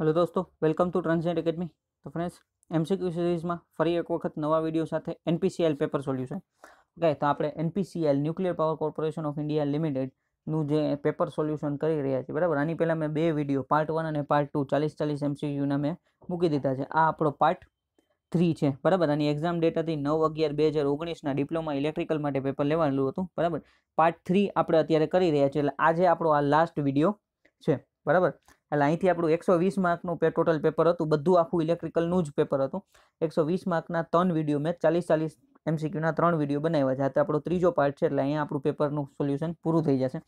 Hello દોસ્તો welcome to ટ્રાન્સજેન્ડ academy તો ફ્રેન્ડ્સ એમસીક્યુ સિરીઝમાં ફરી એક વખત નવા વિડીયો સાથે એનપીસીએલ પેપર સોલ્યુશન ઓકે તો આપણે NPCL nuclear power corporation of India લિમિટેડનું જે પેપર સોલ્યુશન કરી રહ્યા છીએ બરાબર આની પહેલાં મેં બે વિડીયો પાર્ટ વન અને પાર્ટ ટુ ચાલીસ ચાલીસ એમસીક્યુના મેં મૂકી દીધા છે આ આપણો પાર્ટ થ્રી છે બરાબર આની એક્ઝામ ડેટાથી નવ અગિયાર બે હજાર ઓગણીસના ડિપ્લોમા ઇલેક્ટ્રિકલ માટે પેપર લેવાનું હતું બરાબર પાર્ટ થ્રી આપણે અત્યારે કરી રહ્યા છીએ એટલે આજે આપણો આ લાસ્ટ વિડીયો છે બરાબર એટલે અહીંથી આપણું એકસો વીસ માર્કનું પે ટોટલ પેપર હતું બધું આખું ઇલેક્ટ્રિકલનું જ પેપર હતું એકસો વીસ માર્કના ત્રણ વિડીયો મેં ચાલીસ ચાલીસ એમસીક્યુના ત્રણ વિડીયો બનાવ્યા છે અત્યારે આપણો ત્રીજો પાર્ટ છે એટલે અહીંયા આપણું પેપરનું સોલ્યુશન પૂરું થઈ જશે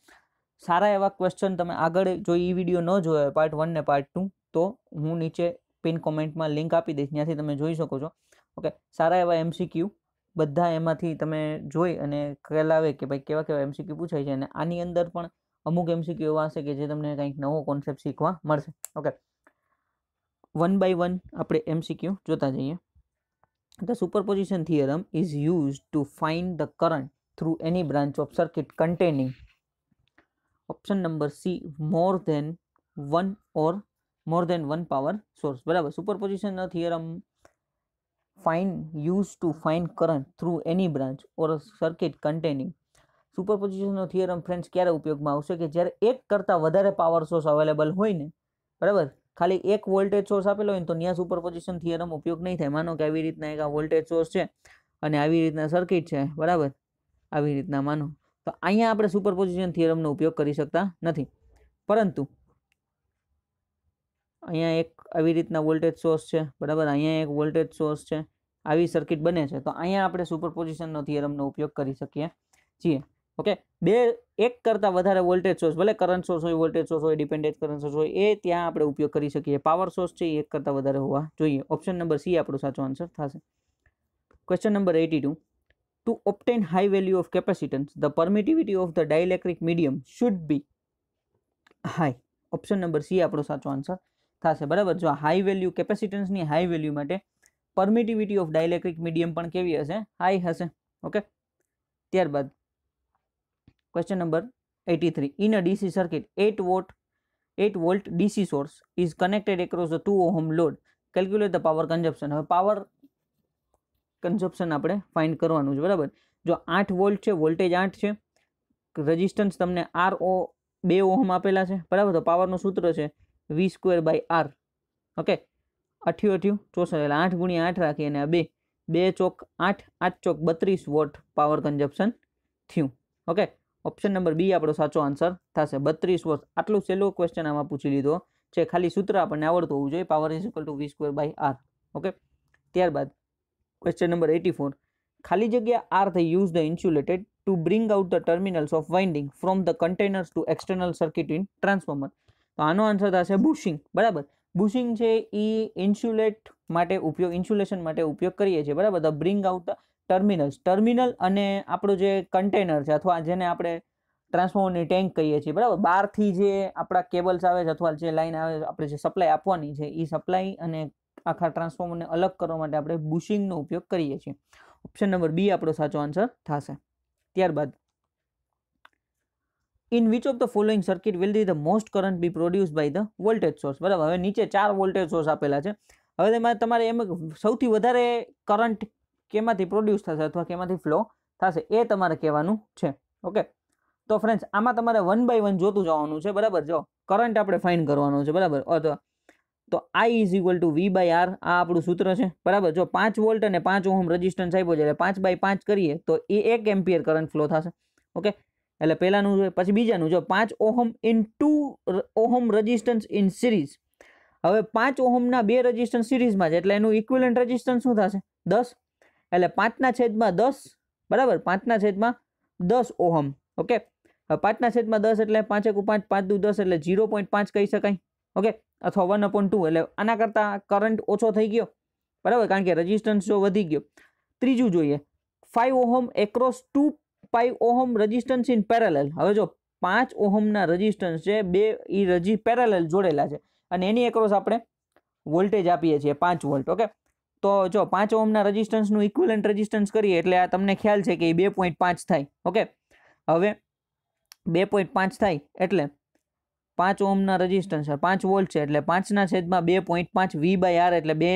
સારા એવા ક્વેશ્ચન તમે આગળ જો એ વિડીયો ન જોયો પાર્ટ વન ને પાર્ટ ટુ તો હું નીચે પિન કોમેન્ટમાં લિંક આપી દઈશ ત્યાંથી તમે જોઈ શકો છો ઓકે સારા એવા એમસીક્યુ બધા એમાંથી તમે જોઈ અને કહેલાવે કે ભાઈ કેવા કેવા એમસીક્યુ પૂછાય છે અને આની અંદર પણ અમુક એમસીક્યુ એવા હશે કે જે તમને કંઈક નવો કોન્સેપ્ટ શીખવા મળશે ઓકે વન બાય વન આપણે એમસીક્યુ જોતા જઈએ the superposition theorem is use to find the current through any branch of circuit containing option number C more than one or more than one power source બરાબર superposition theorem fine use to fine current through any branch or circuit containing સુપરપોઝિશનનો theorem friends ક્યારે ઉપયોગમાં આવશે કે જ્યારે એક કરતાં વધારે પાવર સોર્સ અવેલેબલ હોય ને બરાબર ખાલી એક વોલ્ટેજ સોર્સ આપેલો હોય ને તો ત્યાં સુપરપોઝિશન થિયરમ ઉપયોગ નહીં થાય માનો કે આવી રીતના એક આ વોલ્ટેજ સોર્સ છે અને આવી રીતના સર્કિટ છે બરાબર આવી રીતના માનો તો અહીંયા આપણે સુપરપોઝિશન થિયરમનો ઉપયોગ કરી શકતા નથી પરંતુ અહીંયા એક આવી રીતના વોલ્ટેજ સોર્સ છે બરાબર અહીંયા એક વોલ્ટેજ સોર્સ છે આવી સર્કિટ બને છે તો અહીંયા આપણે સુપરપોઝિશનનો થિયરમનો ઉપયોગ કરી શકીએ છીએ ओके બે એક કરતા વધારે વોલ્ટેજ સોર્સ ભલે કરંટ સોર્સ હોય વોલ્ટેજ સોર્સ હોય ડિપેન્ડન્ટ કરંટ સોર્સ હોય એ ત્યાં આપણે ઉપયોગ કરી સકીએ પાવર સોર્સ છે એ એક કરતા વધારે હોવા જોઈએ ઓપ્શન નંબર સી આપણો સાચો આન્સર થાશે question number 82 to obtain high value of capacitance the permittivity of the dielectric medium should be high option number C આપણો સાચો આન્સર થાશે બરાબર જો હાઈ વેલ્યુ કેપેસિટન્સ ની હાઈ વેલ્યુ માટે પરમિટિવિટી ઓફ ડાયલેક્ટ્રિક મીડિયમ પણ કેવી હશે હાઈ હશે ઓકે ત્યારબાદ Question number 83. In a DC circuit, 8 volt 8 volt DC source is connected across a 2 ohm load. Calculate the power consumption. હવે power consumption આપણે find કરવાનું છે બરાબર જો આઠ વોલ્ટ છે વોલ્ટેજ આઠ છે રજિસ્ટન્સ તમને આર ઓ બે ઓહમ આપેલા છે બરાબર તો પાવરનું સૂત્ર છે V square by R okay અઠ્યું અઠ્યું ચોસઠ એટલે આઠ ગુણ્યા આઠ રાખી અને આ બે બે ચોક આઠ આઠ ચોક બત્રીસ વોટ પાવર કન્ઝપ્શન થયું ઓકે ઓપ્શન નંબર બી આપણો સાચો આન્સર થશે બત્રીસ વર્ષ આટલું સહેલો ક્વેશ્ચન આમાં પૂછી લીધો છે ખાલી સૂત્ર આપણને આવડતું હોવું જોઈએ power is equal to V square by R okay ત્યારબાદ ક્વેશ્ચન નંબર એટી ફોર ખાલી જગ્યા આર થઈ use the insulated to bring out the terminals of winding from the containers to external circuit in transformer તો આનો આન્સર થશે bushing બરાબર બુશિંગ છે એ ઇન્સ્યુલેટ માટે ઉપયોગ ઇન્સ્યુલેશન માટે ઉપયોગ કરીએ છીએ બરાબર the bring out terminals terminal અને આપણો જે કન્ટેનર છે અથવા જેને આપણે ટ્રાન્સફોર્મરની ટેન્ક કહીએ છીએ બરાબર બહારથી જે આપણા કેબલ્સ આવે છે અથવા જે લાઈન આવે આપણે જે સપ્લાય આપવાની છે એ સપ્લાય અને આખા ટ્રાન્સફોર્મરને અલગ કરવા માટે આપણે બુશિંગનો ઉપયોગ કરીએ છીએ ઓપ્શન નંબર બી આપણો સાચો આન્સર થશે ત્યારબાદ in which of the following circuit will the the most current be produce by the voltage source બરાબર હવે નીચે ચાર વોલ્ટેજ સોર્સ આપેલા છે હવે તેમાં તમારે એમ સૌથી વધારે કરંટ કેમાંથી પ્રોડ્યુસ થશે અથવા કેમાંથી ફ્લો થશે એ તમારે કહેવાનું છે ઓકે તો ફ્રેન્ડ્સ આમાં તમારે વન બાય વન જોતું જવાનું છે બરાબર જો કરંટ આપણે ફાઇન કરવાનો છે બરાબર અથવા તો I is equal to V by R આ આપણું સૂત્ર છે બરાબર જો પાંચ વોલ્ટ અને પાંચ ઓહમ રજિસ્ટન્સ આપ્યો છે એટલે પાંચ બાય પાંચ કરીએ તો એ એક એમ્પિયર કરંટ ફ્લો થશે ઓકે એટલે પહેલાંનું છે પછી બીજાનું જો પાંચ ohm in two ohm resistance in series હવે પાંચ ઓહમના બે રજિસ્ટન્સ સિરીઝમાં છે એટલે એનું ઇક્વિલન્ટ રજિસ્ટન્સ શું થશે દસ એટલે પાંચના છેદમાં દસ બરાબર પાંચના છેદમાં દસ ઓહમ ઓકે પાંચના છેદમાં દસ એટલે પાંચેક પાંચ પાંચ દુ દસ એટલે ઝીરો પોઈન્ટ પાંચ કહી શકાય ઓકે અથવા વન અપોન ટુ એટલે આના કરતાં કરંટ ઓછો થઈ ગયો બરાબર કારણ કે રજિસ્ટન્સ જો વધી ગયો ત્રીજું જોઈએ five ohm across two five ohm resistance in parallel હવે જો પાંચ ઓહમના રજિસ્ટન્સ છે બે એ રજી પેરેલલ જોડેલા છે અને એની એક્રોસ આપણે વોલ્ટેજ આપીએ છીએ પાંચ વોલ્ટ ઓકે તો જો પાંચ ઓમના રજિસ્ટન્સનું ઇક્વલન્ટ રજિસ્ટન્સ કરીએ એટલે આ તમને ખ્યાલ છે કે એ બે પોઈન્ટ પાંચ થાય ઓકે હવે બે પોઈન્ટ પાંચ થાય એટલે પાંચ ઓમના રજિસ્ટન્સ પાંચ વોલ્ટ છે એટલે પાંચના છેદમાં બે પોઈન્ટ પાંચ વી બાય આર એટલે બે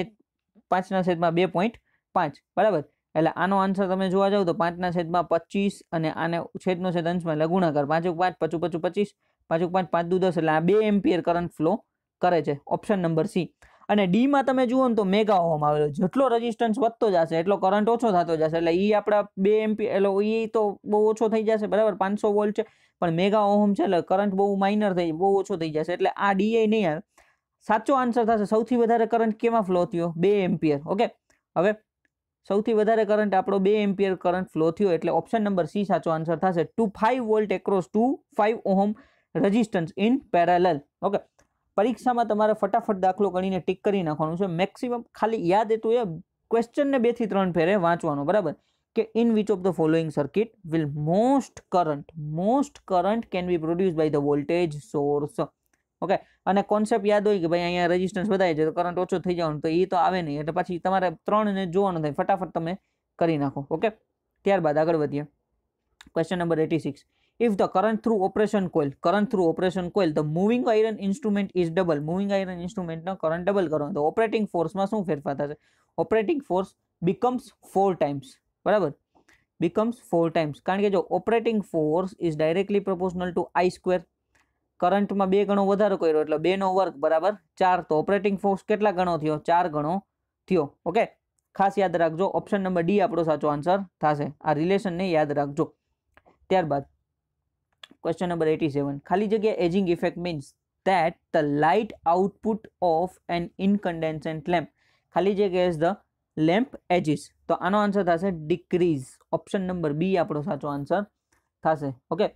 પાંચના છેદમાં બે પોઈન્ટ પાંચ બરાબર એટલે આનો આન્સર તમે જોવા જાવ તો પાંચના છેદમાં પચીસ અને આને છેદનો છેદ અંશમાં એટલે ગુણાકાર પાંચુક પાંચ પચું પચું પચીસ પાંચુક પાંચ પાંચ દુ દસ એટલે આ બે એમ્પિયર કરંટ ફ્લો કરે છે ઓપ્શન નંબર સી અને ડીમાં તમે જુઓ ને તો મેગા ઓહમ આવેલો જેટલો રઝિસ્ટન્સ વધતો જશે એટલો કરંટ ઓછો થતો જશે એટલે એ આપણા બે એમપી એટલે એ તો બહુ ઓછો થઈ જશે બરાબર પાંચસો વોલ્ટ છે પણ મેગા ઓહમ છે એટલે કરંટ બહુ માઇનર થઈ બહુ ઓછો થઈ જશે એટલે આ ડીઆઈ નહીં આવે સાચો આન્સર થશે સૌથી વધારે કરંટ કેમાં ફ્લો થયો બે એમ્પિયર ઓકે હવે સૌથી વધારે કરંટ આપણો બે એમ્પિયર કરંટ ફ્લો થયો એટલે ઓપ્શન નંબર સી સાચો આન્સર થશે two five volt across two five ohm resistance in parallel okay પરીક્ષામાં તમારે ફટાફટ દાખલો કરીને ટીક કરી નાખવાનું છે મેક્સિમમ ખાલી યાદ હતું એ ક્વેશ્ચનને બેથી ત્રણ ફેરે વાંચવાનું બરાબર કે in which of the following circuit will most current most current can be produce by the voltage source okay અને કોન્સેપ્ટ યાદ હોય કે ભાઈ અહીંયા રેઝિસ્ટન્સ વધારે છે તો કરંટ ઓછો થઈ જવાનું તો એ તો આવે નહીં એટલે પછી તમારે ત્રણને જોવાનું થાય ફટાફટ તમે કરી નાખો ઓકે ત્યારબાદ આગળ વધીએ ક્વેશ્ચન નંબર એટી સિક્સ if the current through operation coil current through operation coil the moving iron instrument is double moving iron instrument નો કરંટ ડબલ કરવાનો તો ઓપરેટિંગ ફોર્સમાં શું ફેરફાર થશે operating force becomes four times બરાબર becomes four times કારણ કે જો operating force is directly proportional to I square કરંટમાં બે ગણો વધારો કર્યો એટલે બેનો વર્ગ બરાબર ચાર તો ઓપરેટિંગ ફોર્સ કેટલા ગણો થયો ચાર ગણો થયો ઓકે ખાસ યાદ રાખજો ઓપ્શન નંબર ડી આપણો સાચો આન્સર થશે આ રિલેશનને યાદ રાખજો ત્યારબાદ Question number 87. Khali jagya edging effect means that the light output of an incandescent lamp ખાલી jagya as the lamp ages તો આનો આન્સર થશે ડિક્રીઝ ઓપ્શન નંબર બી આપણો સાચો આન્સર થશે ઓકે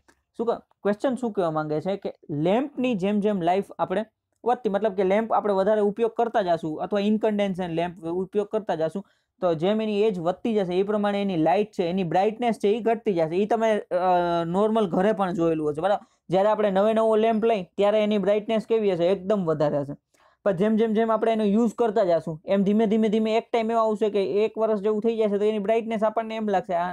શું ક્વેશ્ચન શું કહેવા માંગે છે કે લેમ્પની જેમ જેમ લાઈફ આપણે વધતી મતલબ કે લેમ્પ આપણે વધારે ઉપયોગ કરતા જશું અથવા ઇનકન્ડેન્સન લેમ્પ ઉપયોગ કરતા જશું તો જેમ એની એજ વધતી જશે એ પ્રમાણે એની લાઇટ છે એની બ્રાઇટનેસ છે એ ઘટતી જશે એ તમે નોર્મલ ઘરે પણ જોયેલું હશે બરાબર જ્યારે આપણે નવે નવો લેમ્પ લઈ ત્યારે એની બ્રાઇટનેસ કેવી હશે એકદમ વધારે હશે પણ જેમ જેમ જેમ આપણે એનો યુઝ કરતા જશું એમ ધીમે ધીમે ધીમે એક ટાઈમ એવો આવશે કે એક વર્ષ જેવું થઈ જશે તો એની બ્રાઇટનેસ આપણને એમ લાગશે આ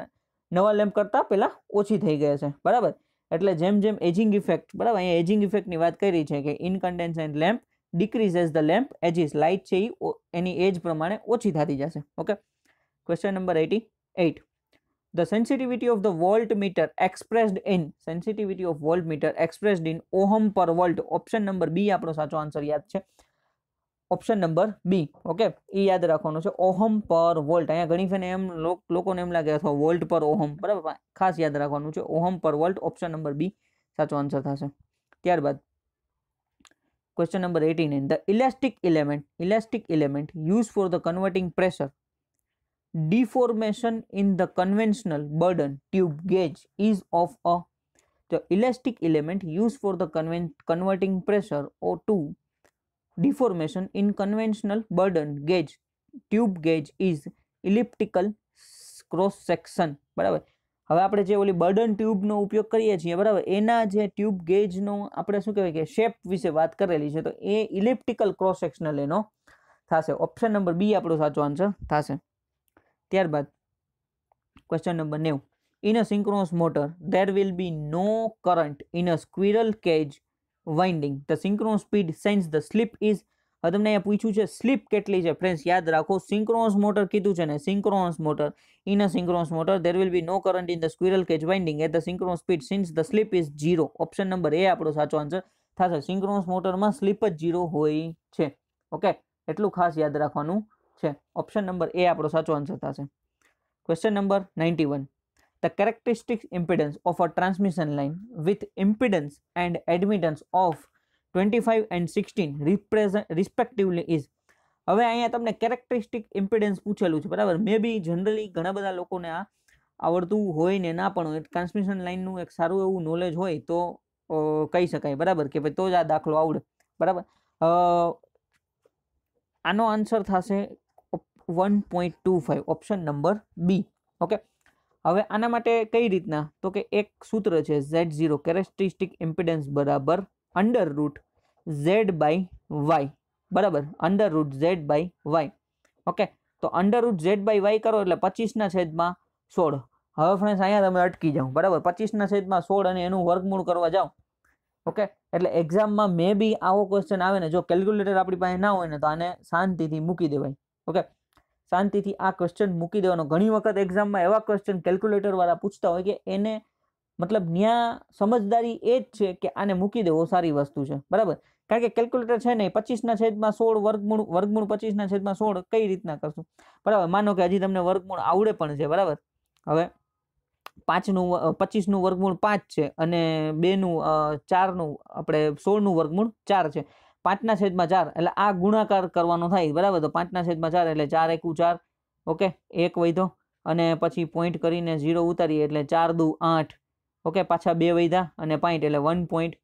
નવા લેમ્પ કરતાં પહેલાં ઓછી થઈ ગઈ છે બરાબર એટલે જેમ જેમ એજિંગ ઇફેક્ટ બરાબર અહીંયા એજિંગ ઇફેક્ટની વાત કરી છે કે ઇનકન્ડેન્સેન્ટ lamp डीक्रीज as the lamp as is light है एज प्रमाण ओछी थाती जाके question number eighty at the sensitivity of the volt meter expressed in sensitivity of volt meter expressed in ohm per volt option number B आप साचो answer याद है option number B okay याद रखे ओहम पर वोल्ट अँ घनी फेने M लोग लगे अथवा वोल्ट पर ओहम बराबर खास याद रखे ohm per volt option number B साचो आंसर था त्यारबाद Question number 18. In the elastic element, elastic element used for the converting pressure, deformation in the conventional burden tube gauge is of a the elastic element used for the converting pressure or to deformation in conventional burden gauge tube gauge is elliptical cross section બરાબર હવે આપણે જે ઓલી burden ટ્યુબનો ઉપયોગ કરીએ છીએ બરાબર એના જે ટ્યુબ ગેજનો આપણે શું કહેવાય કે શેપ વિશે વાત કરેલી છે તો એ ઇલેપ્ટિકલ ક્રોસ સેક્શનલ એનો થશે ઓપ્શન નંબર બી આપણો સાચો આન્સર થશે ત્યારબાદ ક્વેશ્ચન નંબર નેવું in a synchronous motor there will be no current in a squirrel cage winding the synchronous speed since the slip is હવે તમને અહીંયા પૂછ્યું છે સ્લીપ કેટલી છે ફ્રેન્ડ્સ યાદ રાખો સિંક્રોનસ મોટર કીધું છે ને synchronous motor in a synchronous motor there will be no current in the squirrel cage winding at the synchronous speed since the slip is zero option number A આપણો સાચો answer થશે synchronous મોટરમાં slip જ zero હોય છે okay એટલું ખાસ યાદ રાખવાનું છે ઓપ્શન નંબર એ આપણો સાચો આન્સર થશે question number ninety one the characteristics impedance of a transmission line with impedance and admittance of twenty five and sixteen represent respectively is હવે અહીંયા તમને કેરેક્ટરિસ્ટિક ઇમ્પિડન્સ પૂછેલું છે બરાબર મે બી જનરલી ઘણા બધા લોકોને આ આવડતું હોય ને ના પણ હોય ટ્રાન્સમિશન લાઇનનું એક સારું એવું નોલેજ હોય તો કહી શકાય બરાબર કે ભાઈ તો જ આ દાખલો આવડે બરાબર આનો આન્સર થશે one point two five option number B okay હવે આના માટે કઈ રીતના તો કે એક સૂત્ર છે ઝેડ ઝીરો કેરેક્ટરિસ્ટિક ઇમ્પિડન્સ બરાબર under root Z by Y બરાબર under root Z by Y okay તો under root Z by Y કરો એટલે પચીસના છેદમાં સોળ હવે ફ્રેન્ડ્સ અહીંયા તમે અટકી જાઓ બરાબર પચીસના છેદમાં સોળ અને એનું વર્ગમૂળ કરવા જાઓ ઓકે એટલે એક્ઝામમાં મે બી આવો ક્વેશ્ચન આવે ને જો કેલ્ક્યુલેટર આપણી પાસે ના હોય ને તો આને શાંતિથી મૂકી દેવાય ઓકે શાંતિથી આ ક્વેશ્ચન મૂકી દેવાનો ઘણી વખત એક્ઝામમાં એવા ક્વેશ્ચન કેલ્ક્યુલેટરવાળા પૂછતા હોય કે એને મતલબ ત્યાં સમજદારી એ જ છે કે આને મૂકી દેવો સારી વસ્તુ છે બરાબર કારણ કે કેલ્ક્યુલેટર છે નહીં પચીસના છેદમાં સોળ વર્ગમૂળ વર્ગમૂળ પચીસના છેદમાં સોળ કઈ રીતના કરશું બરાબર માનો કે હજી તમને વર્ગમૂળ આવડે પણ છે બરાબર હવે પાંચનું પચીસનું વર્ગમૂળ પાંચ છે અને બેનું ચારનું આપણે સોળનું વર્ગમૂળ ચાર છે પાંચના છેદમાં ચાર એટલે આ ગુણાકાર કરવાનો થાય બરાબર તો પાંચના છેદમાં ચાર એટલે ચાર એકુ ચાર ઓકે એક વૈધો અને પછી પોઈન્ટ કરીને ઝીરો ઉતારીએ એટલે ચાર દુ આઠ ઓકે પાછા બે વૈધા અને પાઇન્ટ એટલે વન પોઈન્ટ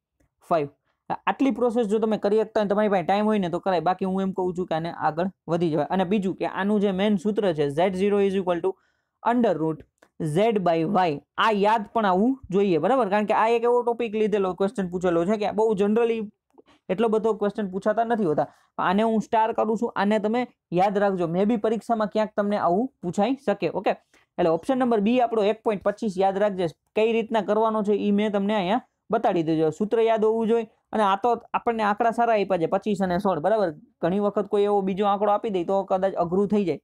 ફાઇવ આટલી પ્રોસેસ જો તમે કરી શકતા હોય તમારી પાસે ટાઈમ હોય ને તો કરાય બાકી હું એમ કહું છું કે આને આગળ વધી જવાય અને બીજું કે આનું જે મેઇન સૂત્ર છે Z zero is equal to under root Z by Y આ યાદ પણ આવું જોઈએ બરાબર કારણ કે આ એક એવો ટોપિક લીધેલો ક્વેશ્ચન પૂછેલો છે કે બહુ જનરલી એટલો બધો ક્વેશ્ચન પૂછાતા નથી હોતા આને હું સ્ટાર કરું છું આને તમે યાદ રાખજો મે બી પરીક્ષામાં ક્યાંક તમને આવું પૂછાઈ શકે ઓકે એટલે ઓપ્શન નંબર બી આપણો એક પોઈન્ટ પચીસ યાદ રાખજે કઈ રીતના કરવાનો છે એ મેં તમને અહીંયા બતાડી દેજો સૂત્ર યાદ હોવું જોઈએ અને આ તો આપણને આંકડા સારા આપ્યા છે પચીસ અને સોળ બરાબર ઘણી વખત કોઈ એવો બીજો આંકડો આપી દે તો કદાચ અઘરું થઈ જાય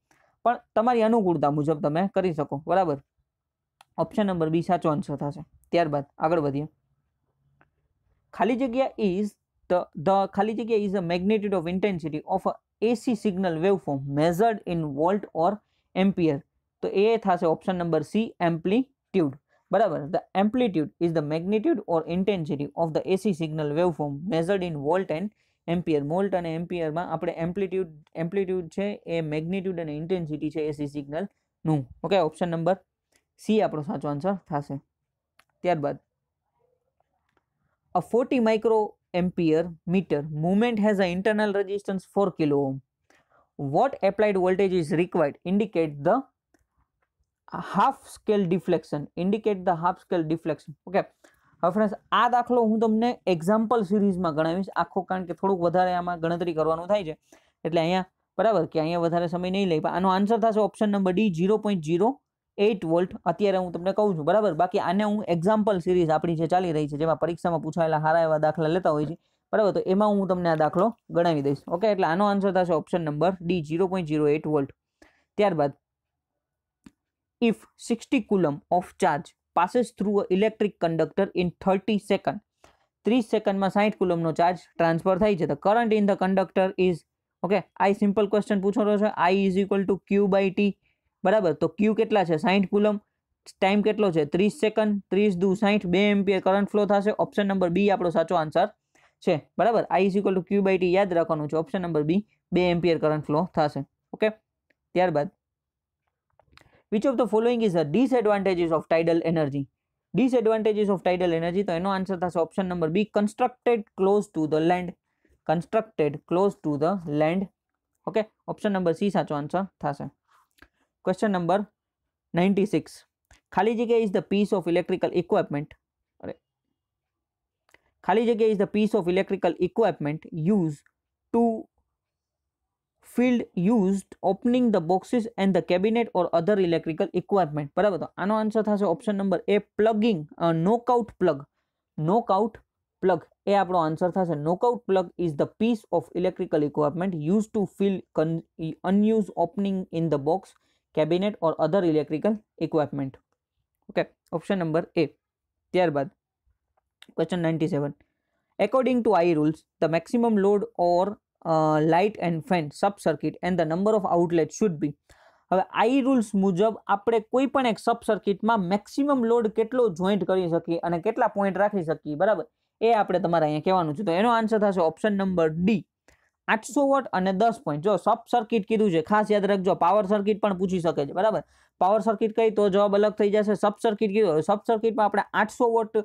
પણ તમારી અનુકૂળતા મુજબ તમે કરી શકો બરાબર ઓપ્શન નંબર બી સાચો આન્સર થશે ત્યારબાદ આગળ વધીએ ખાલી જગ્યા ઇઝ ધ ધ ખાલી જગ્યા is a magnitude of intensity of AC signal waveform measured in volt or ampere તો એ થશે ઓપ્શન નંબર સી એમ્પ્લિટ્યુડ બરાબર the amplitude is the magnitude or intensity of the AC signal waveform measured in volt and ampere volt અને એમ્પિયરમાં આપણે amplitude amplitude છે એ magnitude અને intensity છે એસી સિગ્નલનું ઓકે ઓપ્શન નંબર સી આપણો સાચો આન્સર થશે ત્યારબાદ a forty micro ampere meter movement has a internal resistance four kilo ohm what applied voltage is required indicate the half scale deflection indicate the half scale deflection okay હવે friends આ દાખલો હું તમને example સિરીઝમાં ગણાવીશ આખો કારણ કે થોડુંક વધારે આમાં ગણતરી કરવાનું થાય છે એટલે અહીંયા બરાબર કે અહીંયા વધારે સમય નહીં લઈ આનો આન્સર થશે option number D zero point zero eight volt અત્યારે હું તમને કહું છું બરાબર બાકી આને હું એક્ઝામ્પલ સિરીઝ આપણી જે ચાલી રહી છે જેમાં પરીક્ષામાં પૂછાયેલા સારા એવા દાખલા લેતા હોય છે બરાબર તો એમાં હું તમને આ દાખલો ગણાવી દઈશ ઓકે એટલે આનો આન્સર થશે option number D zero point zero eight volt ત્યારબાદ if 60 coulomb of charge passes through a electric conductor in 30 second 30 સેકન્ડમાં સાઠ કુલમનો ચાર્જ ટ્રાન્સફર થાય છે the current in the conductor is okay I simple question પૂછવાનો છે I is equal to Q by T બરાબર તો ક્યુ કેટલા છે સાઠ કુલમ ટાઈમ કેટલો છે ત્રીસ સેકન્ડ ત્રીસ દુ સાઠ બે એમ્પિયર કરંટ ફ્લો થશે ઓપ્શન નંબર બી આપણો સાચો આન્સર છે બરાબર I is equal to Q by T યાદ રાખવાનું છે ઓપ્શન નંબર બી બે એમ્પિયર કરંટ ફ્લો થશે ઓકે ત્યારબાદ which of the following is the disadvantages of tidal energy disadvantages of tidal energy to eno answer thas option number b constructed close to the land constructed close to the land okay option number c sacho answer thas question number 96 khali is the piece of electrical equipment khali is the piece of electrical equipment used to field used opening the boxes and the cabinet or other electrical equipment બરાબર તો આનો answer થશે option number A plugging knockout plug knockout plug એ આપણો answer થશે knockout plug is the piece of electrical equipment use to fill unuse opening in the box cabinet or other electrical equipment okay option number A ત્યારબાદ question ninety seven according to I rules the maximum load or light and fan sub circuit and the number of outlet should be હવે I rules મુજબ આપણે કોઈ પણ એક સબ સર્કિટમાં maximum load કેટલો joint કરી શકીએ અને કેટલા પોઈન્ટ રાખી શકીએ બરાબર એ આપણે તમારે અહીંયા કહેવાનું છે તો એનો આન્સર થશે ઓપ્શન નંબર ડી આઠસો વોટ અને દસ પોઈન્ટ જો સબ સર્કિટ કીધું છે ખાસ યાદ રાખજો પાવર સર્કિટ પણ પૂછી શકે છે બરાબર પાવર સર્કિટ કહી તો જવાબ અલગ થઈ જશે સબ સર્કિટ કીધું સબ સર્કિટમાં આપણે આઠસો વોટ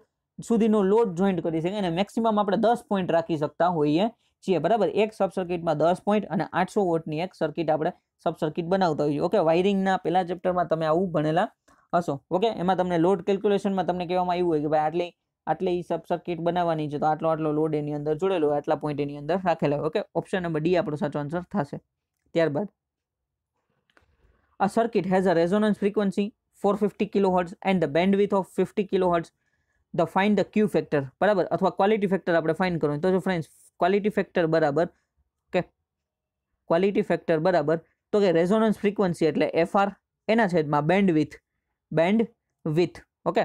સુધીનો લોડ જોઈન્ટ કરી શકીએ અને મેક્સિમમ આપણે દસ પોઈન્ટ રાખી શકતા હોઈએ છીએ બરાબર એક સબ સર્કિટમાં દસ પોઈન્ટ અને આઠસો વોટની એક સર્કિટ આપણે સબ સર્કિટ બનાવતા હોઈએ ઓકે વાયરિંગના પહેલા ચેપ્ટરમાં તમે આવું ભણેલા હશો ઓકે એમાં તમને લોડ કેલ્ક્યુલેશનમાં તમને કહેવામાં આવ્યું હોય કે ભાઈ આટલી આટલી સબ સર્કિટ બનાવવાની છે તો આટલો આટલો લોડ એની અંદર જોડેલો આટલા પોઈન્ટ એની અંદર રાખેલો હોય ઓકે ઓપ્શન નંબર ડી આપણો સાચો આન્સર થશે ત્યારબાદ આ circuit has a resonance frequency for fifty kilo hertz and the bandwidth of fifty kilo hertz the find the Q factor બરાબર અથવા ક્વોલિટી ફેક્ટર આપણે ફાઇન કરવું તો જો ફ્રેન્ડ્સ क्वालिटी फैक्टर बराबर ओके क्वालिटी फैक्टर बराबर तो के रेजोनेंस फ्रीक्वेंसी એટલે fr એના છેદમાં બેન્ડવિથ બેન્ડવિથ ઓકે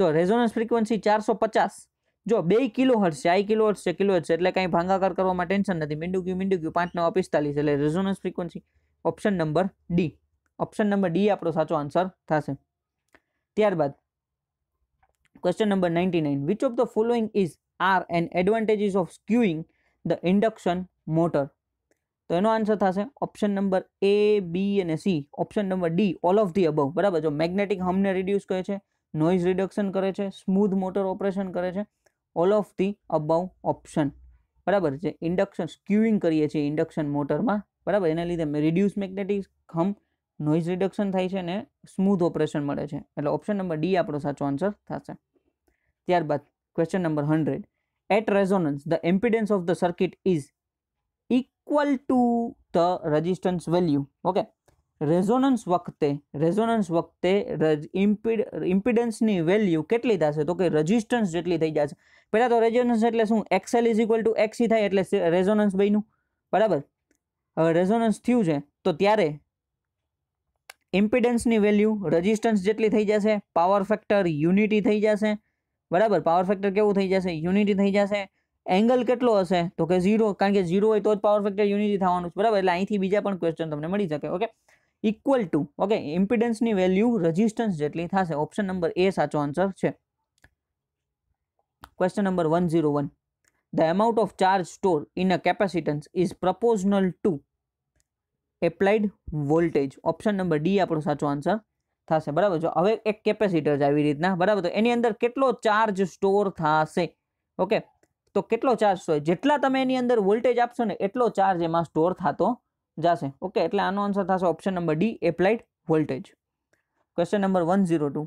તો રેजोनेंस फ्रीक्वेंसी 450 જો બે કિલો હર્츠 1 કિલો હર્츠 3 કિલો હર્츠 એટલે કંઈ ભાંગાકાર કરવાનો ટેન્શન નથી મિન્ડુક્યુ મિન્ડુક્યુ 5945 એટલે resonance frequency option number D option number D આપણો સાચો આન્સર થાશે ત્યારબાદ question number 99 which of the following is are and advantages of skewing the induction motor તો એનો આન્સર થશે ઓપ્શન નંબર એ બી અને C option number D all of the above બરાબર જો મેગ્નેટિક હમને રિડ્યુસ કરે છે નોઇઝ રિડક્શન કરે છે સ્મૂધ મોટર ઓપરેશન કરે છે all of the above option બરાબર જે ઇન્ડક્શન સ્ક્યુઇંગ કરીએ છીએ ઇન્ડક્શન મોટરમાં બરાબર એના લીધે reduce magnetic hum noise reduction થાય છે અને સ્મૂથ ઓપરેશન મળે છે એટલે ઓપ્શન નંબર ડી આપણો સાચો આન્સર થશે ત્યારબાદ Question number 100. At resonance, the impedance of the circuit is equal to the resistance value. Okay. Resonance વખતે રેઝોનન્સ વખતે ઇમ્પિડ ઇમ્પિડન્સની વેલ્યુ કેટલી થશે તો કે રજિસ્ટન્સ જેટલી થઈ જશે પહેલાં તો રેઝોનન્સ એટલે શું XL is equal to XC થાય એટલે રેઝોનન્સ બન્યું બરાબર હવે રેઝોનન્સ થયું છે તો ત્યારે ઇમ્પિડન્સની વેલ્યુ રજિસ્ટન્સ જેટલી થઈ જશે પાવર ફેક્ટર યુનિટી થઈ જશે बराबर पावर फैक्टर केवू થઈ જશે યુનિટી થઈ જશે એંગલ કેટલો હશે તો કે 0 કારણ કે 0 હોય તો જ પાવર ફેક્ટર યુનિટી થવાનું છે બરાબર એટલે અહીંથી બીજા પણ ક્વેશ્ચન તમને મળી શકે okay equal to okay impedance ની વેલ્યુ રે ジ સ્ટન્સ જેટલી થાશે ઓપ્શન નંબર એ સાચો આન્સર છે question number 101 the amount of charge store in a capacitance is proportional to applied voltage option number D આપણો સાચો આન્સર છે થશે બરાબર જો હવે એક કેપેસિટર આવી રીતના બરાબર તો એની અંદર કેટલો ચાર્જ સ્ટોર થશે ઓકે તો કેટલો ચાર્જ સ્ટોર જેટલા તમે એની અંદર વોલ્ટેજ આપશો ને એટલો ચાર્જ એમાં સ્ટોર થતો જશે ઓકે એટલે આનો આન્સર થશે option number D applied voltage question number one zero two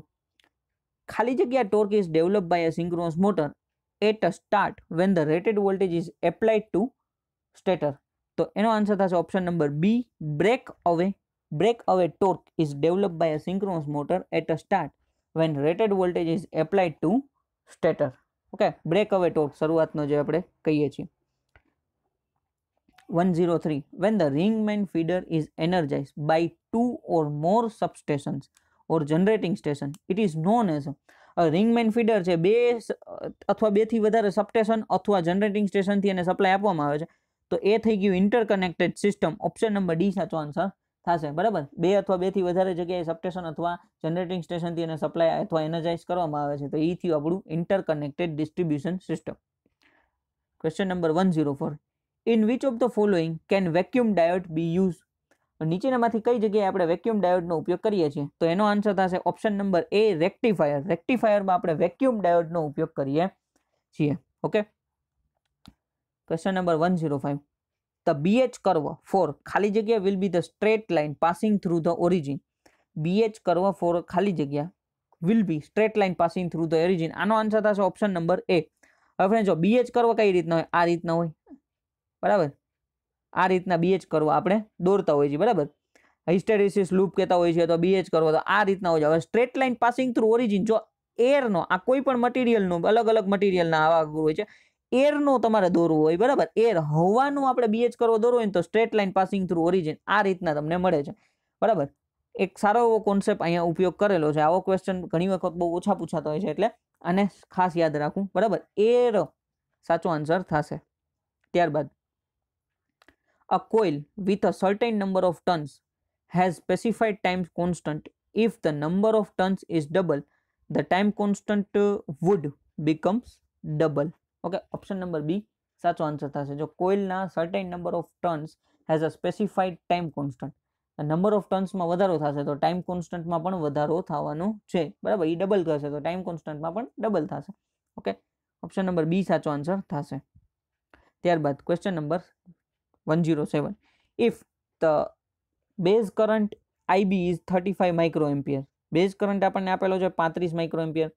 ખાલી જગ્યા torque is develop by a synchronous motor at a start when the rated voltage is applied to stator તો એનો answer થશે option number B breakaway Breakaway torque is developed by a synchronous motor at a start when rated voltage is applied to stator. Okay breakaway torque શરૂઆતનો જે આપણે કહીએ છીએ 103 when the ring main feeder is energized by two or more substations or generating station it is known as a ring main feeder છે બે અથવા બેથી વધારે સબસ્ટેશન અથવા જનરેટિંગ સ્ટેશનથી એને સપ્લાય આપવામાં આવે છે તો એ થઈ ગયું interconnected system option number D સાચો આન્સર થશે બરાબર બે અથવા બેથી વધારે જગ્યાએ સબસ્ટેશન અથવા જનરેટિંગ સ્ટેશનથી એને સપ્લાય અથવા એનર્જાઇઝ કરવામાં આવે છે તો એ થયું આપણું interconnected distribution system question number one zero four in which of the following can vacuum diode be use નીચેનામાંથી કઈ જગ્યાએ આપણે વેક્યુમ ડાયોડનો ઉપયોગ કરીએ છીએ તો એનો આન્સર થશે ઓપ્શન નંબર એ રેક્ટિફાયર રેક્ટિફાયરમાં આપણે વેક્યુમ ડાયોડનો ઉપયોગ કરીએ છીએ okay question number one zero five The BH curve for ખાલી જગ્યા will be the straight line passing through the origin. BH curve for ખાલી જગ્યા will be straight line passing through the origin. આનો answer થશે option number A હવે friend જો BH curve કઈ રીતના હોય આ રીતના હોય બરાબર આ રીતના BH curve આપણે દોરતા હોય છે બરાબર હિસ્ટેરિસિસ લૂપ કેતા હોય છે તો BH curve તો આ રીતના હોય છે હવે straight line passing through origin જો એરનો આ કોઈ પણ મટીરિયલનો અલગ અલગ મટીરિયલના આવા હોય છે એરનો તમારે દોરવું હોય બરાબર એર હવાનું આપણે બીએચ કરવો દોરવો હોય તો straight line passing through origin આ રીતના તમને મળે છે બરાબર એક સારો એવો કોન્સેપ્ટ અહીંયા ઉપયોગ કરેલો છે આવો ક્વેશ્ચન ઘણી વખત બહુ ઓછા પૂછાતો હોય છે એટલે આને ખાસ યાદ રાખવું બરાબર એર સાચો આન્સર થશે ત્યારબાદ a coil with a certain number of turns has specified time constant if the number of turns is double the time constant would becomes double okay option number B સાચો answer થશે જો કોઇલના certain number of turns has a specified time constant number of ટર્ન્સમાં વધારો થશે તો time કોન્સ્ટન્ટમાં પણ વધારો થવાનો છે બરાબર એ ડબલ કરશે તો ટાઈમ કોન્સ્ટન્ટમાં પણ ડબલ થશે ઓકે ઓપ્શન નંબર બી સાચો આન્સર થશે ત્યારબાદ question number one zero seven if the base current IB is thirty five micro ampere base current આપણને આપેલો છે પાંત્રીસ micro ampere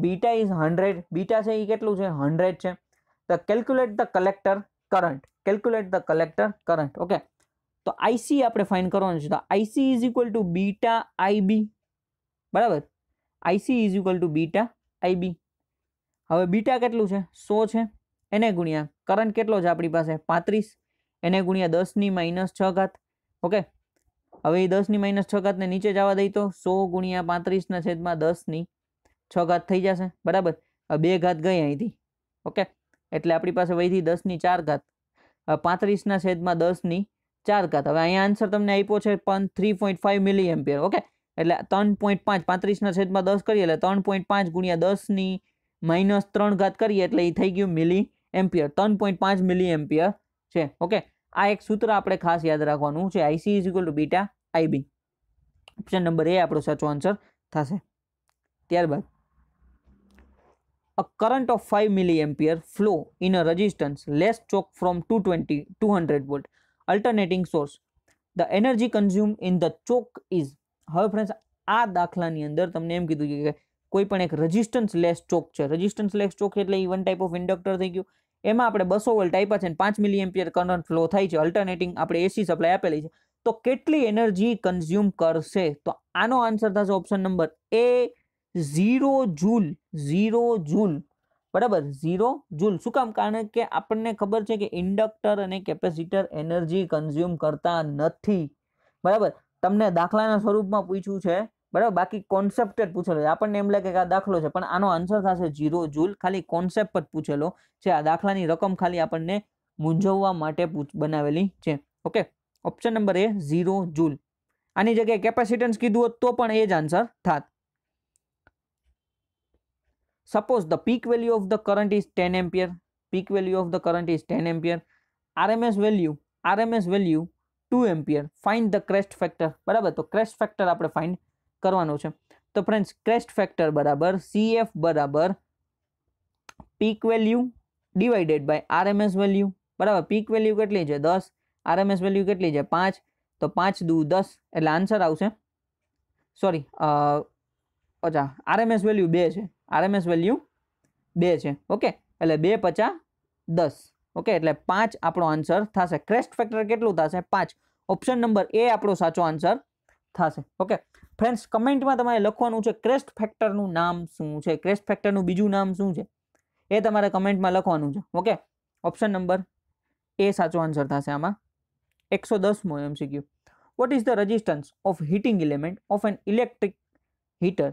beta is hundred beta છે એ કેટલું છે હંડ્રેડ છે the calculate the collector current calculate the collector current okay તો આઈસી આપણે ફાઇન કરવાનું છે તો IC is equal to beta IB બરાબર IC is equal to beta IB હવે બીટા કેટલું છે સો છે એને ગુણ્યા કરંટ કેટલો છે આપણી પાસે પાંત્રીસ એને ગુણ્યા દસની માઇનસ છ ઘાત ઓકે હવે એ દસની માઇનસ છ ઘાતને નીચે જવા દઈ તો સો ગુણ્યા પાંત્રીસના છેદમાં દસની છ ઘાત થઈ જશે બરાબર બે ઘાત ગઈ અહીંથી ઓકે એટલે આપણી પાસે વહીથી દસની ચાર ઘાત પાંત્રીસના છેદમાં દસની ચાર ઘાત હવે અહીંયા આન્સર તમને આપ્યો છે પણ three point five milli ampere okay એટલે ત્રણ પોઈન્ટ પાંચ પાંત્રીસના છેદમાં દસ કરીએ એટલે ત્રણ પોઈન્ટ પાંચ ગુણ્યા દસની માઇનસ ત્રણ ઘાત કરીએ એટલે એ થઈ ગયું મિલી એમ્પિયર ત્રણ પોઈન્ટ પાંચ મિલી એમ્પિયર છે ઓકે આ એક સૂત્ર આપણે ખાસ યાદ રાખવાનું છે IC is equal to beta IB option number A આપણો સાચો આન્સર થશે ત્યારબાદ a current of 5 milliampere flow in a resistance less choke from 220 200 volt alternating source the energy consumed in the choke is હવે friends આ દાખલાની અંદર તમને એમ કીધું છે કે કોઈ પણ એક રેઝિસ્ટન્સ લેસ ચોક છે રેઝિસ્ટન્સ લેસ ચોક એટલે એ વન ટાઈપ ઓફ ઇન્ડક્ટર થઈ ગયું એમાં આપણે બસો વોલ્ટ આપ્યા છે અને પાંચ મિલિએમ્પિયર એમ્પિયર કરંટ ફ્લો થાય છે અલ્ટરનેટિંગ આપણે એસી સપ્લાય આપેલી છે તો કેટલી એનર્જી કન્ઝ્યુમ કરશે તો આનો આન્સર થશે option number A zero joule zero joule બરાબર ઝીરો જૂલ શું કામ કારણ કે આપણને ખબર છે કે ઇન્ડક્ટર અને કેપેસિટર એનર્જી કન્ઝ્યુમ કરતા નથી બરાબર તમને દાખલાના સ્વરૂપમાં પૂછ્યું છે બરાબર બાકી કોન્સેપ્ટ જ પૂછેલો છે આપણને એમ લાગે કે આ દાખલો છે પણ આનો આન્સર થશે ઝીરો જૂલ ખાલી કોન્સેપ્ટ જ પૂછેલો છે આ દાખલાની રકમ ખાલી આપણને મૂંઝવવા માટે બનાવેલી છે okay option number A zero joule આની જગ્યાએ કેપેસિટન્સ કીધું હોત તો પણ એ જ આન્સર થાત suppose the peak value of the current is 10 ampere peak value of the current is 10 ampere rms value rms value 2 ampere find the crest factor બરાબર તો ક્રેસ્ટ ફેક્ટર આપણે ફાઇન્ડ કરવાનો છે તો ફ્રેન્ડ્સ ક્રેસ્ટ ફેક્ટર બરાબર CF બરાબર peak value divided by RMS value બરાબર peak value કેટલી છે દસ આરએમએસ વેલ્યુ કેટલી છે પાંચ તો પાંચ દુ દસ એટલે આન્સર આવશે સોરી અચ્છા આરએમએસ વેલ્યુ બે છે આરએમએસ વેલ્યુ બે છે ઓકે એટલે બે પચા દસ ઓકે એટલે પાંચ આપણો આન્સર થશે ક્રેસ્ટ ફેક્ટર કેટલું થશે પાંચ ઓપ્શન નંબર એ આપણો સાચો આન્સર થશે ઓકે ફ્રેન્ડ્સ કમેન્ટમાં તમારે લખવાનું છે ક્રેસ્ટ ફેક્ટરનું નામ શું છે ક્રેસ્ટ ફેક્ટરનું બીજું નામ શું છે એ તમારે કમેન્ટમાં લખવાનું છે ઓકે ઓપ્શન નંબર એ સાચો આન્સર થશે આમાં એકસો દસમો શીખ્યું what is the resistance of heating element of an electric heater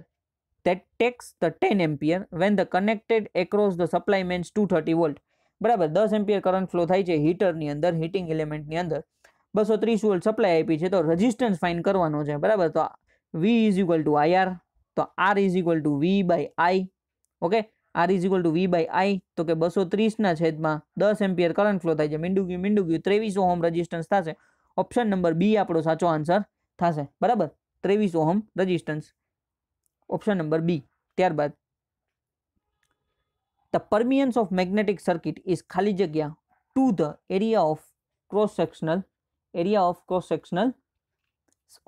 that takes the 10 ampere when the connected across the supply mains 230 volt બરાબર દસ એમ્પિયર કરંટ ફ્લો થાય છે હીટરની અંદર હીટિંગ એલિમેન્ટની અંદર બસો ત્રીસ વોલ્ટ સપ્લાય આપી છે તો રઝિસ્ટન્સ ફાઇન કરવાનો છે બરાબર તો V is equal to IR તો R is equal to V by I okay R is equal to V by I તો કે બસો ત્રીસના છેદમાં દસ એમ્પિયર કરંટ ફ્લો થાય છે મીંડુગ્યું મીંડુગ્યું ત્રેવીસો હોમ રઝિસ્ટન્સ થશે ઓપ્શન નંબર બી આપણો સાચો આન્સર થશે બરાબર ત્રેવીસ ohm resistance option number B ત્યારબાદ તો permeance of magnetic circuit is ખાલી જગ્યા to the area of cross sectional area of cross sectional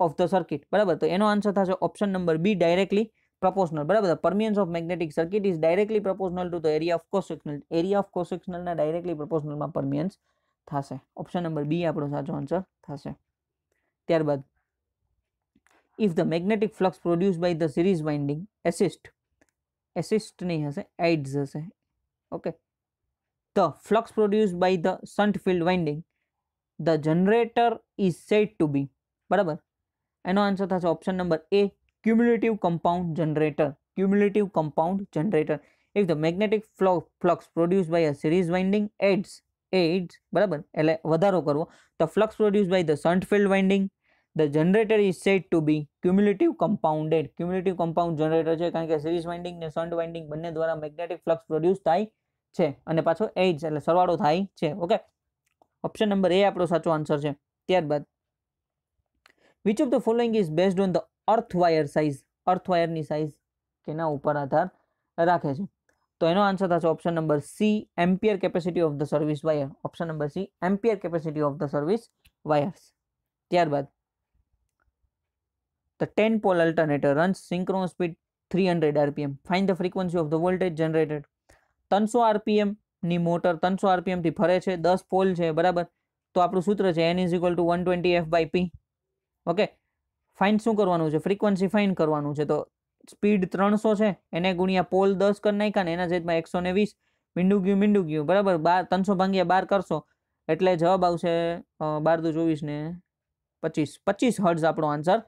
of the circuit બરાબર તો એનો આન્સર થાશે option number B directly proportional બરાબર permeance of magnetic circuit is directly proportional to the area of cross sectional area of cross sectional ના directly proportional માં permeance થાશે option number B આપણો સાચો આન્સર થાશે ત્યારબાદ if the magnetic flux produced by the series winding assist assist નહીં aids હશે okay the flux produced by the shunt field winding the generator is said to be બરાબર એનો answer થશે option number A. cumulative compound generator cumulative compound generator if the magnetic flux produced by a series winding aids aids બરાબર એટલે વધારો the flux produced by the shunt field winding the generator is set to be cumulative compounded cumulative compound generator છે કારણ કે series winding ને shunt winding બંને દ્વારા magnetic flux produce થાય છે અને પાછો એજ એટલે સરવાળો થાય છે ઓકે ઓપ્શન નંબર એ આપણો સાચો આન્સર છે ત્યારબાદ which of the following is based on the earth wire size earth વાયરની સાઇઝ કેના ઉપર આધાર રાખે છે તો એનો આન્સર થશે option number C ampere capacity of the service wire option number C ampere capacity of the service wires ત્યારબાદ The 10 pole alternator runs synchronous speed 300 RPM. Find the frequency of the voltage generated. 300 RPM ની motor ત્રણસો આરપીએમથી ફરે છે દસ pole છે બરાબર તો આપણું સૂત્ર છે n is equal to 120 f by p okay fine શું કરવાનું છે ફ્રીક્વન્સી ફાઇન કરવાનું છે તો સ્પીડ ત્રણસો છે એને ગુણ્યા પોલ દસ કરી નાખ્યા ને એના છેદમાં 120 મીંડું ગયું મીંડું ગયું બરાબર બાર ત્રણસો ભાંગ્યા બાર કરશો એટલે જવાબ આવશે 12 2 24 ને 25 25 હર્ટ્ઝ આપણો આન્સર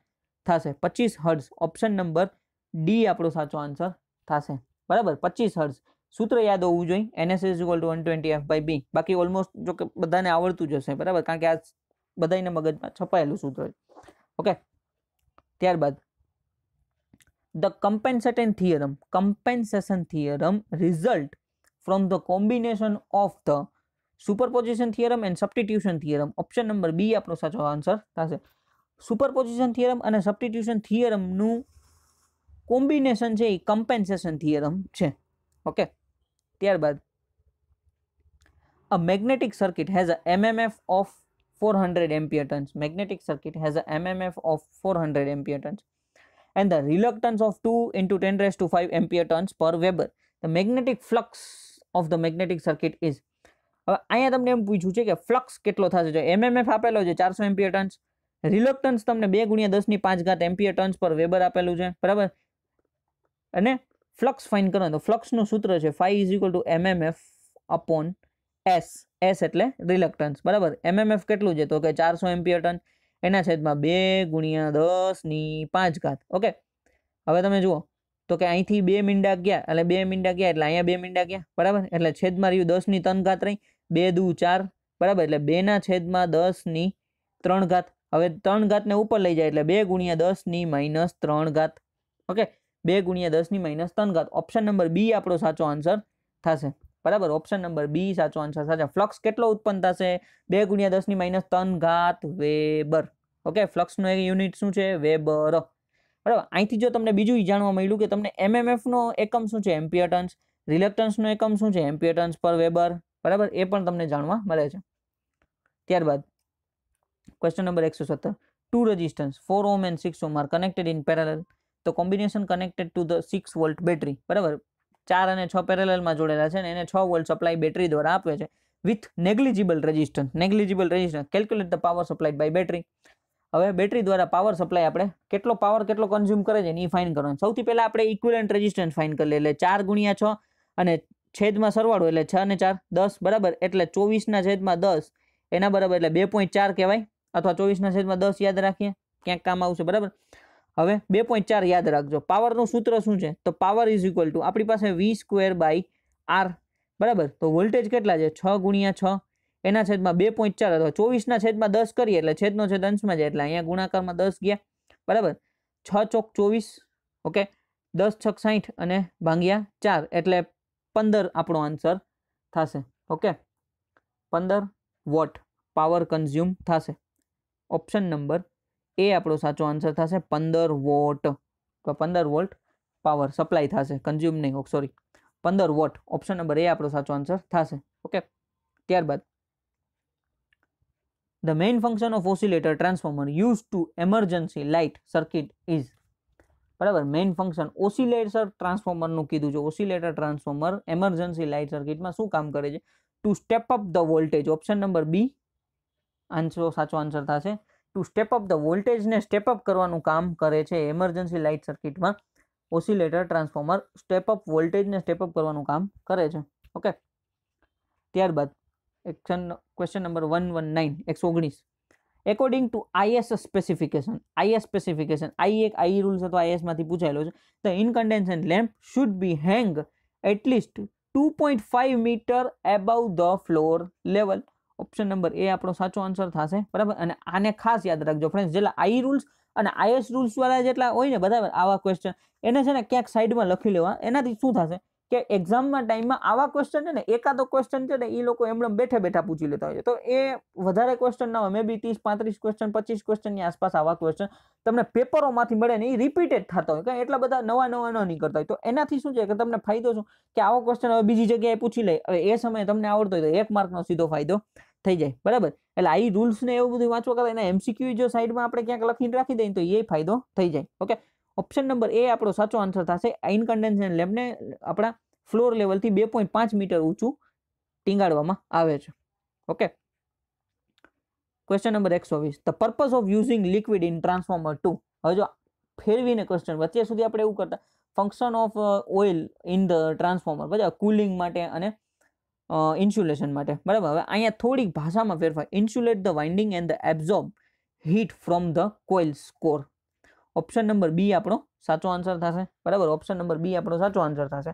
થશે પચીસ હર્ટ્સ ઓપ્શન નંબર ડી આપણો સાચો આન્સર થશે બરાબર પચીસ હર્ટ્સ સૂત્ર યાદ હોવું જોઈએ NSS equal to one twenty F by B બાકી ઓલમોસ્ટ જો કે બધાને આવડતું જ હશે બરાબર કારણ કે આ બધાને મગજમાં છપાયેલું સૂત્ર છે ઓકે ત્યારબાદ the compensation theorem compensation theorem result from the combination of the superposition theorem and substitution theorem option number B આપણો સાચો આન્સર થશે સુપરપોઝિશન થિયરમ અને સબસ્ટિટ્યુશન થિયરમનું કોમ્બિનેશન છે એ કમ્પેન્સેશન થિયરમ છે ઓકે ત્યારબાદ a magnetic circuit has a MMF of four hundred ampere turns magnetic circuit has a MMF of four hundred ampere turns and the reluctance of 2 into 10 raised to 5 ampere turns per Weber. The magnetic flux of the magnetic circuit હવે અહીંયા તમને એમ પૂછ્યું છે કે flux કેટલો થશે જો MMF આપેલો છે ચારસો એમ્પિયર ટન્સ રિલક્ટન્સ તમને બે ગુણ્યા દસની પાંચ ઘાત એમ્પિયર ટન્સ પર વેબર આપેલું છે બરાબર અને ફ્લક્સ ફાઇન કરો તો ફ્લક્સનું સૂત્ર છે phi is equal to MMF upon S S એટલે રિલક્ટન્સ બરાબર એમએમએફ કેટલું છે તો કે ચારસો એમ્પિયર ટન એના છેદમાં બે ગુણ્યા દસની પાંચ ઘાત ઓકે હવે તમે જુઓ તો કે અહીંથી બે મીંડા ગયા એટલે બે મીંડા ગયા એટલે અહીંયા બે મીંડા ગયા બરાબર એટલે છેદમાં રહ્યું દસની ત્રણ ઘાત રહી બે દુ ચાર બરાબર એટલે બેના છેદમાં દસની ત્રણ ઘાત હવે ત્રણ ઘાતને ઉપર લઈ જાય એટલે બે ગુણ્યા દસની માઇનસ ત્રણ ઘાત ઓકે બે ગુણ્યા દસની માઇનસ ત્રણ ઘાત ઓપ્શન નંબર બી આપણો સાચો આન્સર થશે બરાબર ઓપ્શન નંબર બી સાચો આન્સર થશે ફ્લક્સ કેટલો ઉત્પન્ન થશે બે ગુણ્યા દસની માઇનસ ત્રણ ઘાત વેબર ઓકે ફ્લક્સનો એક યુનિટ શું છે વેબર બરાબર અહીંથી જો તમને બીજું જાણવા મળ્યું કે તમને એમએમએફનો એકમ શું છે એમ્પિયર ટન્સ રિલેક્ટન્સનો એકમ શું છે એમ્પિયટન્સ પર વેબર બરાબર એ પણ તમને જાણવા મળે છે ત્યારબાદ Question number 170. Two resistance 4 ohm and 6 ohm are connected in parallel. The combination connected to the 6 volt battery. બરાબર ચાર અને છ પેરેલલમાં જોડેલા છે અને એને છ વોલ્ટ સપ્લાય બેટરી દ્વારા આપે છે with negligible resistance negligible resistance calculate the power supply by battery હવે બેટરી દ્વારા પાવર સપ્લાય આપણે કેટલો પાવર કેટલો કન્ઝ્યુમ કરે છે એ ફાઇન કરવાનું સૌથી પહેલાં આપણે ઇક્વિલન્ટ રેઝિસ્ટન્સ ફાઇન કરી એટલે ચાર ગુણ્યા છ અને છેદમાં સરવાળો એટલે છ અને ચાર દસ બરાબર એટલે ચોવીસના છેદમાં દસ એના બરાબર એટલે બે પોઈન્ટ ચાર કહેવાય અથવા ચોવીસના છેદમાં દસ યાદ રાખીએ ક્યાંક કામ આવશે બરાબર હવે બે પોઈન્ટ ચાર યાદ રાખજો પાવરનું સૂત્ર શું છે તો પાવર ઇઝ ઇક્વલ ટુ આપણી પાસે વી સ્ક્વેર બાય આર બરાબર તો વોલ્ટેજ કેટલા છે છ ગુણ્યા છ એના છેદમાં બે પોઈન્ટ ચાર અથવા ચોવીસના છેદમાં દસ કરીએ એટલે છેદનો છેદ અંશમાં જાય એટલે અહીંયા ગુણાકારમાં દસ ગયા બરાબર છ ચોક ચોવીસ ઓકે દસ છક સાઠ અને ભાંગ્યા ચાર એટલે પંદર આપણો આન્સર થશે ઓકે પંદર વોટ પાવર કન્ઝ્યુમ થશે ઓપ્શન નંબર એ આપણો સાચો આન્સર થશે પંદર વોટ તો પંદર વોલ્ટ પાવર સપ્લાય થશે કન્ઝ્યુમ નહીં સોરી પંદર વોટ ઓપ્શન નંબર એ આપણો સાચો આન્સર થશે ઓકે ત્યારબાદ the main function of oscillator transformer use to emergency light circuit is બરાબર મેઇન ફંક્શન ઓસિલેટર ટ્રાન્સફોર્મરનું કીધું છે ઓસિલેટર ટ્રાન્સફોર્મર એમરજન્સી લાઇટ સર્કિટમાં શું કામ કરે છે to step up the voltage option number B આંસરો સાચો આન્સર થશે ટુ સ્ટેપ અપ ધ વોલ્ટેજને સ્ટેપ અપ કરવાનું કામ કરે છે એમરજન્સી લાઇટ સર્કિટમાં ઓસિલેટર ટ્રાન્સફોર્મર સ્ટેપ અપ વોલ્ટેજને સ્ટેપ અપ કરવાનું કામ કરે છે ઓકે ત્યારબાદ એક્શન question number one one nine એકસો ઓગણીસ according to IS specification IS specification I એક આઈ રૂલ્સ અથવા આઈએસમાંથી પૂછાયેલો છે the incandescent lamp should B hang at least two point five metre above the floor level option number A આપણો સાચો answer થશે બરાબર અને આને ખાસ યાદ રાખજો ફ્રેન્ડ જેટલા આઈ રૂલ્સ અને આઈએસ રૂલ્સવાળા જેટલા હોય ને બરાબર આવા ક્વેશ્ચન એને છે ને ક્યાંક સાઈડમાં લખી લેવા એનાથી શું થશે કે એક્ઝામના ટાઈમમાં આવા ક્વેશ્ચન છે ને એકાદો ક્વેશ્ચન છે ને એ લોકો એમણે બેઠે બેઠા પૂછી લેતા હોય છે તો એ વધારે ક્વેશ્ચન ના હોય મે બી ત્રીસ પાંત્રીસ ક્વેશ્ચન પચીસ ક્વેશ્ચનની આસપાસ આવા ક્વેશ્ચન તમને પેપરોમાંથી મળે ને એ રિપીટેડ થતા હોય કે એટલા બધા નવા નવા ન નીકળતા હોય તો એનાથી શું છે કે તમને ફાયદો શું કે આવો ક્વેશ્ચન હવે બીજી જગ્યાએ પૂછી લે હવે એ સમયે તમને આવડતો હોય તો એક માર્કનો સીધો ફાયદો થઈ જાય બરાબર એટલે આ રૂલ્સ ને એવું બધું વાંચવા કરતા એના એમસીક્યુ જો સાઈડમાં આપણે ક્યાંક લખીને રાખી દઈએ તો એ ફાયદો થઈ જાય ઓકે ઓપ્શન નંબર એ આપણો સાચો આન્સર થશે ઇનકન્ડેન્સ લેબને આપણા ફ્લોર લેવલથી બે પોઈન્ટ પાંચ મીટર ઊંચું ટીંગાડવામાં આવે છે ઓકે ક્વેશ્ચન નંબર એકસો વીસ the purpose of using liquid in transformer to હવે જો ફેરવીને ક્વેશ્ચન અત્યાર સુધી આપણે એવું કરતા function of oil in the transformer બરાબર કુલિંગ માટે અને ઇન્સ્યુલેશન માટે બરાબર હવે અહીંયા થોડીક ભાષામાં ફેરફાર insulate the winding and the absorb heat from the coil score option number B આપણો સાચો આન્સર થશે બરાબર ઓપ્શન નંબર બી આપણો સાચો આન્સર થશે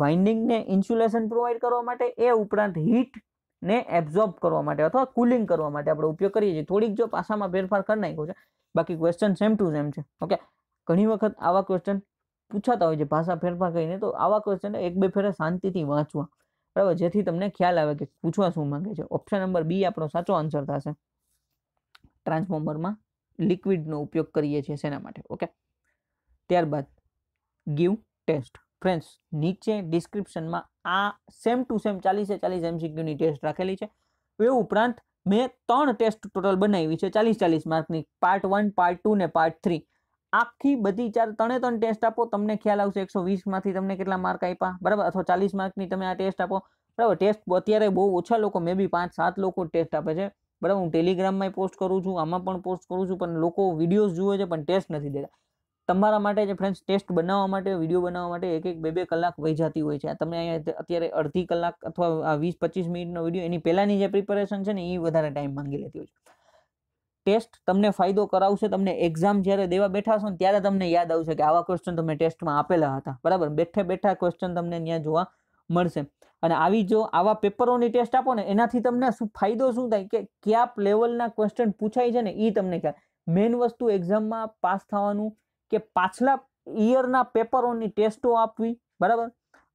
વાઇન્ડિંગને ઇન્સ્યુલેશન પ્રોવાઈડ કરવા માટે એ ઉપરાંત હીટને એબ્ઝોર્બ કરવા માટે અથવા કુલિંગ કરવા માટે આપણે ઉપયોગ કરીએ છીએ થોડીક જો પાસામાં ફેરફાર કરી નાખ્યો છે બાકી ક્વેશ્ચન સેમ ટુ સેમ છે ઓકે ઘણી વખત આવા ક્વેશ્ચન પૂછાતા હોય છે ભાષા ફેરફાર કરીને તો આવા ક્વેશ્ચન એક બે ફેરે શાંતિથી વાંચવા બરાબર જેથી તમને ખ્યાલ આવે કે પૂછવા શું માંગે છે ઓપ્શન નંબર બી આપણો સાચો આન્સર થશે ટ્રાન્સફોર્મરમાં લિક્વિડનો ઉપયોગ કરીએ છીએ શેના માટે ઓકે ત્યારબાદ ગીવ ટેસ્ટ ફ્રેન્ડ્સ નીચે ડિસ્ક્રિપ્શનમાં આ સેમ ટુ સેમ ચાલીસે ચાલીસ એમસીક્યુની ટેસ્ટ રાખેલી છે એ ઉપરાંત મેં ત્રણ ટેસ્ટ ટોટલ બનાવી છે ચાલીસ ચાલીસ માર્કની પાર્ટ વન પાર્ટ ટુ ને પાર્ટ થ્રી આખી બધી ચાર ત્રણે ત્રણ ટેસ્ટ આપો તમને ખ્યાલ આવશે એકસો વીસમાંથી તમને કેટલા માર્ક આપ્યા બરાબર અથવા ચાલીસ માર્કની તમે આ ટેસ્ટ આપો બરાબર ટેસ્ટ અત્યારે બહુ ઓછા લોકો મે બી પાંચ સાત લોકો ટેસ્ટ આપે છે બરાબર હું ટેલિગ્રામમાં પોસ્ટ કરું છું આમાં પણ પોસ્ટ કરું છું પણ લોકો વિડીયોઝ જુએ છે પણ ટેસ્ટ નથી દેતા તમારા માટે જે ફ્રેન્ડ્સ ટેસ્ટ બનાવવા માટે વિડીયો બનાવવા માટે એક એક બે બે કલાક વહી જતી હોય છે તમે અહીંયા અત્યારે અડધી કલાક અથવા વીસ પચીસ મિનિટનો વિડીયો એની પહેલાંની જે પ્રિપેરેશન છે ને એ વધારે ટાઈમ માંગી લેતી હોય છે ટેસ્ટ તમને ફાયદો કરાવશે તમને એક્ઝામ જ્યારે દેવા બેઠા હશો ને ત્યારે તમને યાદ આવશે કે આવા ક્વેશ્ચન તમે ટેસ્ટમાં આપેલા હતા બરાબર બેઠે બેઠા ક્વેશ્ચન તમને ત્યાં જોવા મળશે અને આવી જો આવા પેપરોની ટેસ્ટ આપો ને એનાથી તમને શું ફાયદો શું થાય કે કયા લેવલના ક્વેશ્ચન પૂછાય છે ને એ તમને ખ્યાલ મેઇન વસ્તુ એક્ઝામમાં પાસ થવાનું કે પાછલા ઈયરના પેપરોની ટેસ્ટો આપવી બરાબર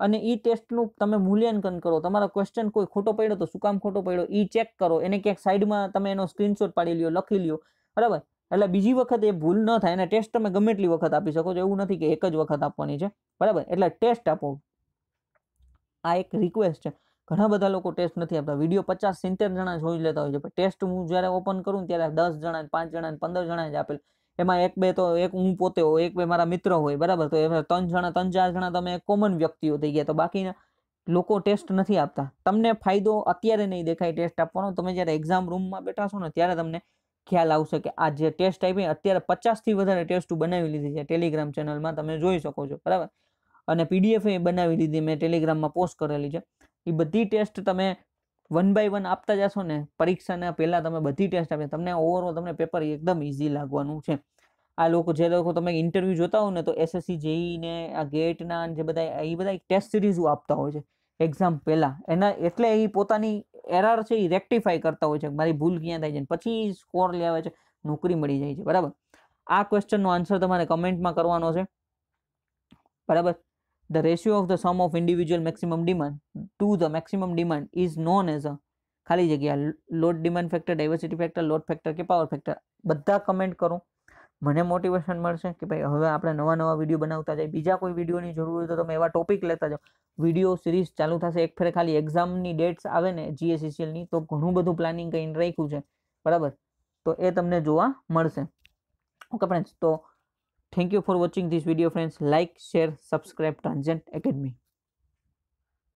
અને એ ટેસ્ટનું તમે મૂલ્યાંકન કરો તમારો ક્વેશ્ચન કોઈ ખોટો પડ્યો તો શું કામ ખોટો પડ્યો એ ચેક કરો એને ક્યાંક સાઈડમાં તમે એનો સ્ક્રીનશોટ પાડી લ્યો લખી લ્યો બરાબર એટલે બીજી વખત એ ભૂલ ન થાય અને ટેસ્ટ તમે ગમે એટલી વખત આપી શકો છો એવું નથી કે એક જ વખત આપવાની છે બરાબર એટલે ટેસ્ટ આપો આ એક રિક્વેસ્ટ છે ઘણા બધા લોકો ટેસ્ટ નથી આપતા વિડીયો પચાસ સિત્તેર જણા જોઈ લેતા હોય છે પણ ટેસ્ટ હું જ્યારે ઓપન કરું ત્યારે દસ જણા પાંચ જણા પંદર જણા જ આપેલ એમાં એક બે તો એક હું પોતે હોય એક બે મારા મિત્ર હોય બરાબર તો એમાં ત્રણ જણા ત્રણ ચાર જણા તમે કોમન વ્યક્તિઓ થઈ ગયા તો બાકીના લોકો ટેસ્ટ નથી આપતા તમને ફાયદો અત્યારે નહીં દેખાય ટેસ્ટ આપવાનો તમે જ્યારે એક્ઝામ રૂમમાં બેઠા છો ને ત્યારે તમને ખ્યાલ આવશે કે આ જે ટેસ્ટ આપી અત્યારે પચાસથી વધારે ટેસ્ટ બનાવી લીધી છે ટેલિગ્રામ ચેનલમાં તમે જોઈ શકો છો બરાબર અને પીડીએફ એ બનાવી લીધી મેં ટેલિગ્રામમાં પોસ્ટ કરેલી છે એ બધી ટેસ્ટ તમે વન બાય વન આપતા જશો ને પરીક્ષાના પહેલાં તમે બધી ટેસ્ટ આપી તમને ઓવરઓલ તમને પેપર એકદમ ઇઝી લાગવાનું છે આ લોકો જે લોકો તમે ઇન્ટરવ્યૂ જોતા હો ને તો એસએસસી જેઈ e ને આ ગેટના જે બધા એ બધા ટેસ્ટ સિરીઝો આપતા હોય છે એક્ઝામ પહેલાં એના એટલે એ પોતાની એરર છે એ રેક્ટિફાઈ કરતા હોય છે મારી ભૂલ ક્યાં થાય છે પછી સ્કોર લેવા છે નોકરી મળી જાય છે બરાબર આ ક્વેશ્ચનનો આન્સર તમારે કમેન્ટમાં કરવાનો છે બરાબર The ratio of the sum of individual maximum demand to the maximum demand is known as a ખાલી જગ્યા load demand factor diversity factor load factor કે પાવર ફેક્ટર બધા કમેન્ટ કરો મને મોટિવેશન મળશે કે ભાઈ હવે આપણે નવા નવા વિડીયો બનાવતા જાય બીજા કોઈ વિડીયોની જરૂર હોય તો તમે એવા ટોપિક લેતા જાઓ વિડીયો સિરીઝ ચાલુ થશે એક ફેરે ખાલી એક્ઝામની ડેટ્સ આવે ને જીએસસીસીએલની e તો ઘણું બધું પ્લાનિંગ કરીને રાખ્યું છે બરાબર તો એ તમને જોવા મળશે ઓકે ફ્રેન્ડ્સ તો thank you for watching this video friends like share subscribe transient academy